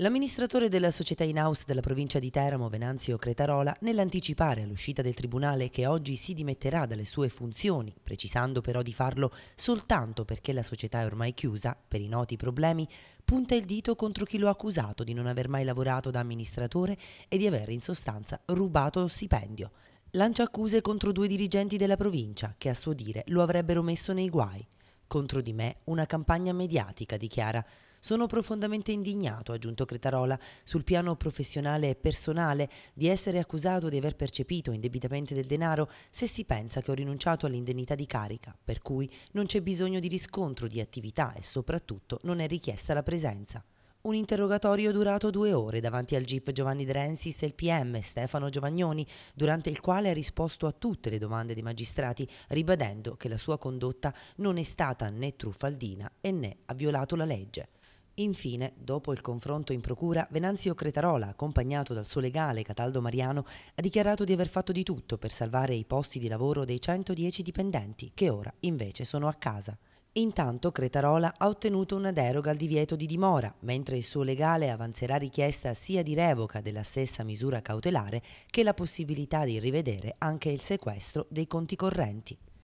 L'amministratore della società in house della provincia di Teramo, Venanzio Cretarola, nell'anticipare all'uscita del tribunale che oggi si dimetterà dalle sue funzioni, precisando però di farlo soltanto perché la società è ormai chiusa, per i noti problemi, punta il dito contro chi lo ha accusato di non aver mai lavorato da amministratore e di aver in sostanza rubato lo stipendio. Lancia accuse contro due dirigenti della provincia che a suo dire lo avrebbero messo nei guai contro di me una campagna mediatica, dichiara. Sono profondamente indignato, ha aggiunto Cretarola, sul piano professionale e personale, di essere accusato di aver percepito indebitamente del denaro se si pensa che ho rinunciato all'indennità di carica, per cui non c'è bisogno di riscontro di attività e soprattutto non è richiesta la presenza. Un interrogatorio durato due ore davanti al GIP Giovanni De e il PM Stefano Giovagnoni, durante il quale ha risposto a tutte le domande dei magistrati, ribadendo che la sua condotta non è stata né truffaldina e né ha violato la legge. Infine, dopo il confronto in procura, Venanzio Cretarola, accompagnato dal suo legale Cataldo Mariano, ha dichiarato di aver fatto di tutto per salvare i posti di lavoro dei 110 dipendenti, che ora invece sono a casa. Intanto Cretarola ha ottenuto una deroga al divieto di dimora, mentre il suo legale avanzerà richiesta sia di revoca della stessa misura cautelare che la possibilità di rivedere anche il sequestro dei conti correnti.